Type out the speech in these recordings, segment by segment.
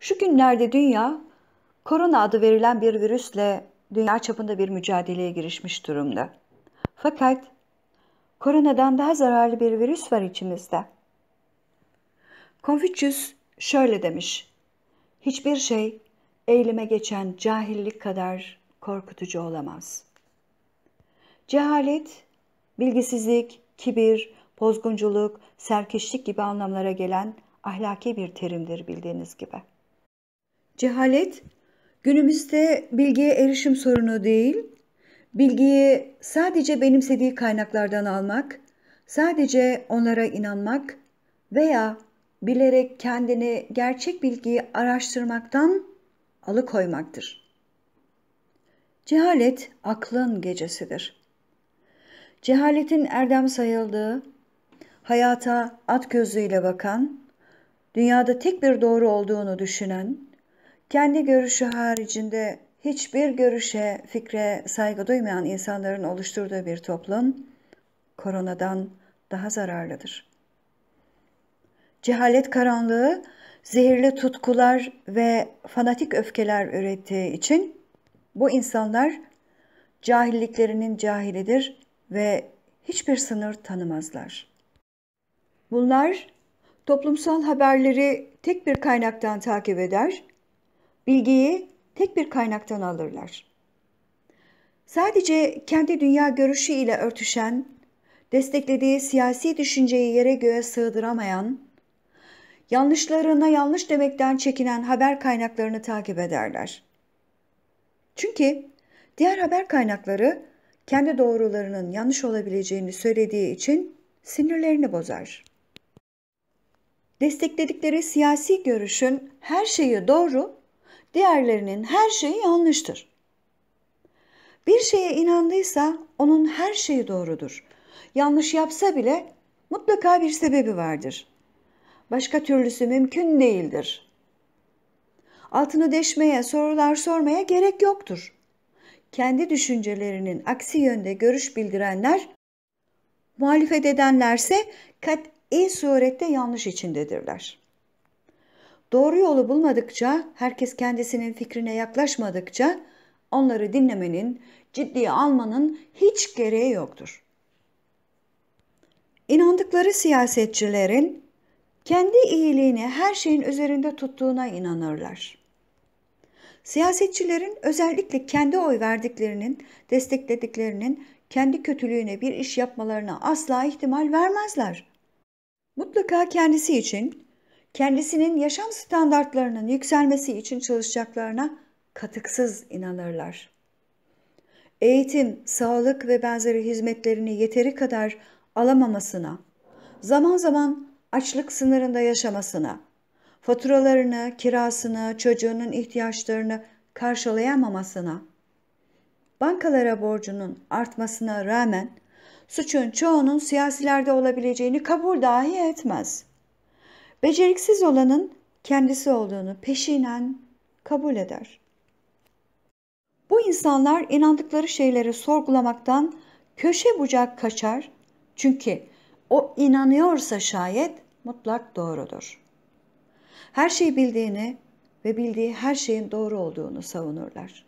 Şu günlerde dünya korona adı verilen bir virüsle dünya çapında bir mücadeleye girişmiş durumda. Fakat koronadan daha zararlı bir virüs var içimizde. Konfüçyüs şöyle demiş. Hiçbir şey eğilime geçen cahillik kadar korkutucu olamaz. Cehalet, bilgisizlik, kibir, bozgunculuk, serkeşlik gibi anlamlara gelen ahlaki bir terimdir bildiğiniz gibi.'' Cehalet günümüzde bilgiye erişim sorunu değil, bilgiyi sadece benimsediği kaynaklardan almak, sadece onlara inanmak veya bilerek kendini gerçek bilgiyi araştırmaktan alıkoymaktır. Cehalet aklın gecesidir. Cehaletin erdem sayıldığı, hayata at gözüyle bakan, dünyada tek bir doğru olduğunu düşünen, kendi görüşü haricinde hiçbir görüşe, fikre saygı duymayan insanların oluşturduğu bir toplum koronadan daha zararlıdır. Cehalet karanlığı zehirli tutkular ve fanatik öfkeler ürettiği için bu insanlar cahilliklerinin cahilidir ve hiçbir sınır tanımazlar. Bunlar toplumsal haberleri tek bir kaynaktan takip eder bilgiyi tek bir kaynaktan alırlar. Sadece kendi dünya görüşü ile örtüşen, desteklediği siyasi düşünceyi yere göğe sığdıramayan, yanlışlarına yanlış demekten çekinen haber kaynaklarını takip ederler. Çünkü diğer haber kaynakları kendi doğrularının yanlış olabileceğini söylediği için sinirlerini bozar. Destekledikleri siyasi görüşün her şeyi doğru diğerlerinin her şeyi yanlıştır. Bir şeye inandıysa onun her şeyi doğrudur. Yanlış yapsa bile mutlaka bir sebebi vardır. Başka türlüsü mümkün değildir. Altını deşmeye, sorular sormaya gerek yoktur. Kendi düşüncelerinin aksi yönde görüş bildirenler, muhalefet edenlerse kat'i surette yanlış içindedirler.'' Doğru yolu bulmadıkça, herkes kendisinin fikrine yaklaşmadıkça onları dinlemenin, ciddiye almanın hiç gereği yoktur. İnandıkları siyasetçilerin kendi iyiliğini her şeyin üzerinde tuttuğuna inanırlar. Siyasetçilerin özellikle kendi oy verdiklerinin, desteklediklerinin kendi kötülüğüne bir iş yapmalarına asla ihtimal vermezler. Mutlaka kendisi için kendisinin yaşam standartlarının yükselmesi için çalışacaklarına katıksız inanırlar. Eğitim, sağlık ve benzeri hizmetlerini yeteri kadar alamamasına, zaman zaman açlık sınırında yaşamasına, faturalarını, kirasını, çocuğunun ihtiyaçlarını karşılayamamasına, bankalara borcunun artmasına rağmen suçun çoğunun siyasilerde olabileceğini kabul dahi etmez beceriksiz olanın kendisi olduğunu peşinen kabul eder. Bu insanlar inandıkları şeyleri sorgulamaktan köşe bucak kaçar. Çünkü o inanıyorsa şayet mutlak doğrudur. Her şeyi bildiğini ve bildiği her şeyin doğru olduğunu savunurlar.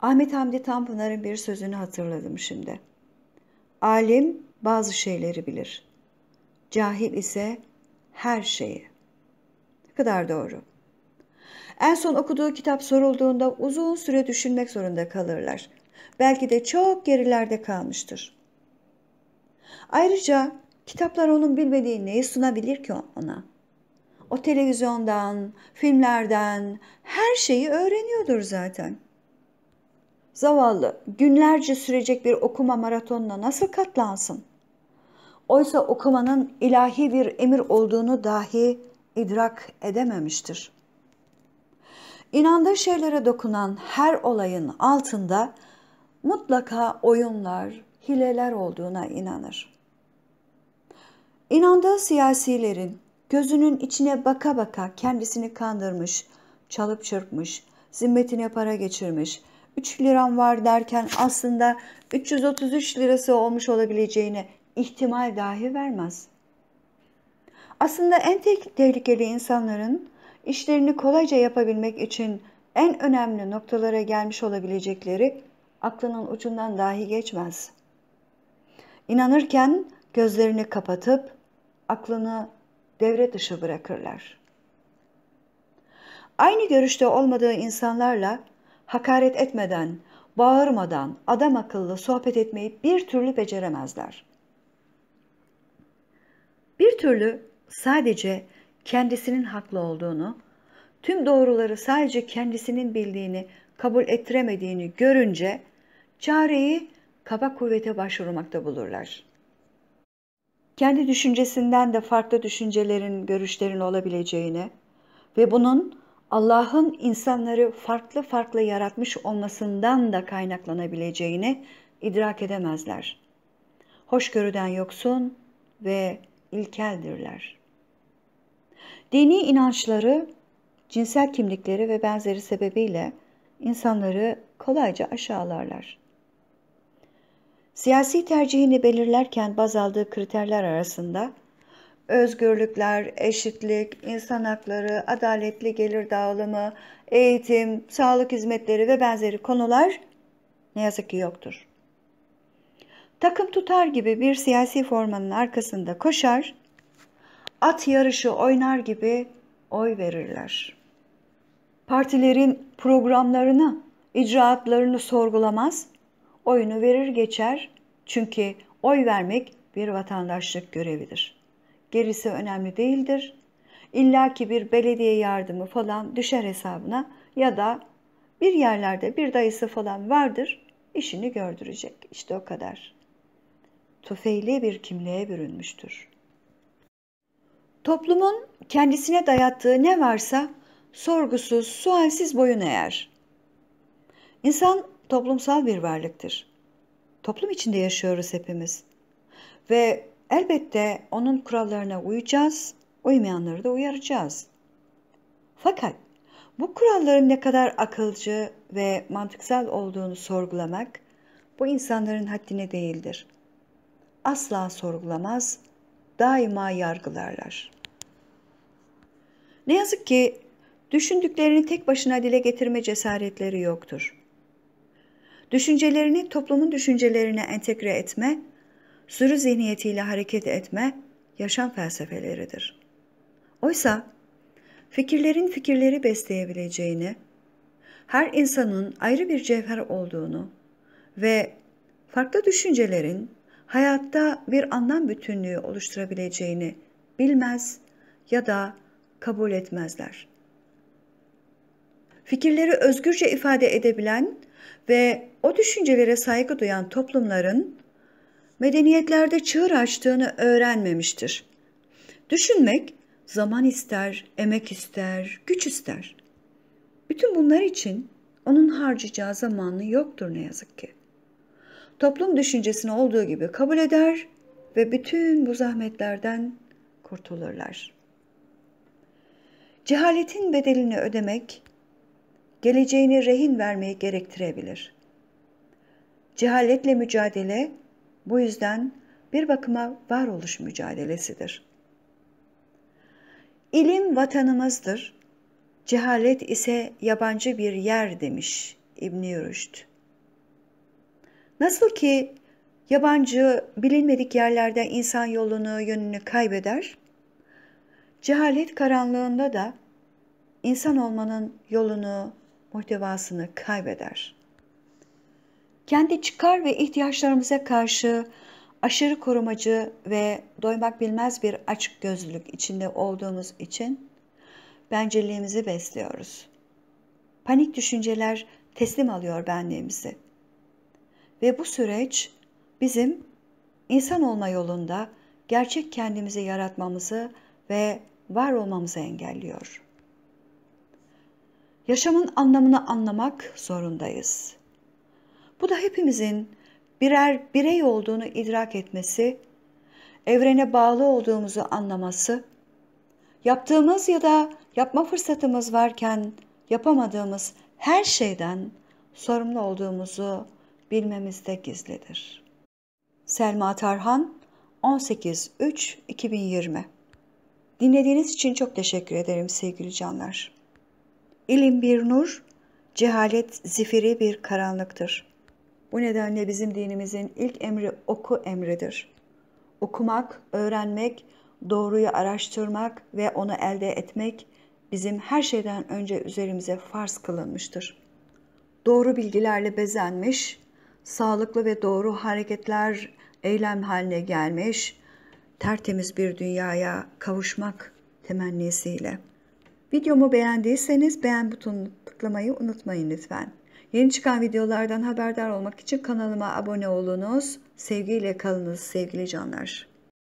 Ahmet Hamdi Tanpınar'ın bir sözünü hatırladım şimdi. Alim bazı şeyleri bilir.'' cahil ise her şeyi. Ne kadar doğru. En son okuduğu kitap sorulduğunda uzun süre düşünmek zorunda kalırlar. Belki de çok gerilerde kalmıştır. Ayrıca kitaplar onun bilmediği neyi sunabilir ki ona? O televizyondan, filmlerden her şeyi öğreniyordur zaten. Zavallı günlerce sürecek bir okuma maratonuna nasıl katlansın? Oysa okumanın ilahi bir emir olduğunu dahi idrak edememiştir. İnandığı şeylere dokunan her olayın altında mutlaka oyunlar, hileler olduğuna inanır. İnandığı siyasilerin gözünün içine baka baka kendisini kandırmış, çalıp çırpmış, zimmetine para geçirmiş, 3 liram var derken aslında 333 lirası olmuş olabileceğini ihtimal dahi vermez. Aslında en tehlikeli insanların işlerini kolayca yapabilmek için en önemli noktalara gelmiş olabilecekleri aklının ucundan dahi geçmez. İnanırken gözlerini kapatıp aklını devre dışı bırakırlar. Aynı görüşte olmadığı insanlarla hakaret etmeden, bağırmadan adam akıllı sohbet etmeyi bir türlü beceremezler. Bir türlü sadece kendisinin haklı olduğunu, tüm doğruları sadece kendisinin bildiğini kabul ettiremediğini görünce çareyi kaba kuvvete başvurmakta bulurlar. Kendi düşüncesinden de farklı düşüncelerin, görüşlerin olabileceğini ve bunun Allah'ın insanları farklı farklı yaratmış olmasından da kaynaklanabileceğini idrak edemezler. Hoşgörüden yoksun ve ilkeldirler. Dini inançları, cinsel kimlikleri ve benzeri sebebiyle insanları kolayca aşağılarlar. Siyasi tercihini belirlerken baz aldığı kriterler arasında özgürlükler, eşitlik, insan hakları, adaletli gelir dağılımı, eğitim, sağlık hizmetleri ve benzeri konular ne yazık ki yoktur takım tutar gibi bir siyasi formanın arkasında koşar, at yarışı oynar gibi oy verirler. Partilerin programlarını, icraatlarını sorgulamaz, oyunu verir geçer çünkü oy vermek bir vatandaşlık görevidir. Gerisi önemli değildir. İlla ki bir belediye yardımı falan düşer hesabına ya da bir yerlerde bir dayısı falan vardır, işini gördürecek. İşte o kadar tufeyli bir kimliğe bürünmüştür. Toplumun kendisine dayattığı ne varsa sorgusuz, sualsiz boyun eğer. İnsan toplumsal bir varlıktır. Toplum içinde yaşıyoruz hepimiz. Ve elbette onun kurallarına uyacağız, uymayanları da uyaracağız. Fakat bu kuralların ne kadar akılcı ve mantıksal olduğunu sorgulamak bu insanların haddine değildir.'' asla sorgulamaz, daima yargılarlar. Ne yazık ki düşündüklerini tek başına dile getirme cesaretleri yoktur. Düşüncelerini toplumun düşüncelerine entegre etme, sürü zihniyetiyle hareket etme yaşam felsefeleridir. Oysa fikirlerin fikirleri besleyebileceğini, her insanın ayrı bir cevher olduğunu ve farklı düşüncelerin hayatta bir anlam bütünlüğü oluşturabileceğini bilmez ya da kabul etmezler. Fikirleri özgürce ifade edebilen ve o düşüncelere saygı duyan toplumların medeniyetlerde çığır açtığını öğrenmemiştir. Düşünmek zaman ister, emek ister, güç ister. Bütün bunlar için onun harcayacağı zamanı yoktur ne yazık ki toplum düşüncesini olduğu gibi kabul eder ve bütün bu zahmetlerden kurtulurlar. Cehaletin bedelini ödemek, geleceğini rehin vermeyi gerektirebilir. Cehaletle mücadele bu yüzden bir bakıma varoluş mücadelesidir. İlim vatanımızdır, cehalet ise yabancı bir yer demiş İbn Rüşd. Nasıl ki yabancı bilinmedik yerlerde insan yolunu, yönünü kaybeder, cehalet karanlığında da insan olmanın yolunu, muhtevasını kaybeder. Kendi çıkar ve ihtiyaçlarımıza karşı aşırı korumacı ve doymak bilmez bir açık gözlülük içinde olduğumuz için bencilliğimizi besliyoruz. Panik düşünceler teslim alıyor benliğimizi. Ve bu süreç bizim insan olma yolunda gerçek kendimizi yaratmamızı ve var olmamızı engelliyor. Yaşamın anlamını anlamak zorundayız. Bu da hepimizin birer birey olduğunu idrak etmesi, evrene bağlı olduğumuzu anlaması, yaptığımız ya da yapma fırsatımız varken yapamadığımız her şeyden sorumlu olduğumuzu bilmemizde gizlidir. Selma Tarhan 18.3.2020 Dinlediğiniz için çok teşekkür ederim sevgili canlar. İlim bir nur, cehalet zifiri bir karanlıktır. Bu nedenle bizim dinimizin ilk emri oku emridir. Okumak, öğrenmek, doğruyu araştırmak ve onu elde etmek bizim her şeyden önce üzerimize farz kılınmıştır. Doğru bilgilerle bezenmiş, sağlıklı ve doğru hareketler eylem haline gelmiş, tertemiz bir dünyaya kavuşmak temennisiyle. Videomu beğendiyseniz beğen butonunu tıklamayı unutmayın lütfen. Yeni çıkan videolardan haberdar olmak için kanalıma abone olunuz. Sevgiyle kalınız sevgili canlar.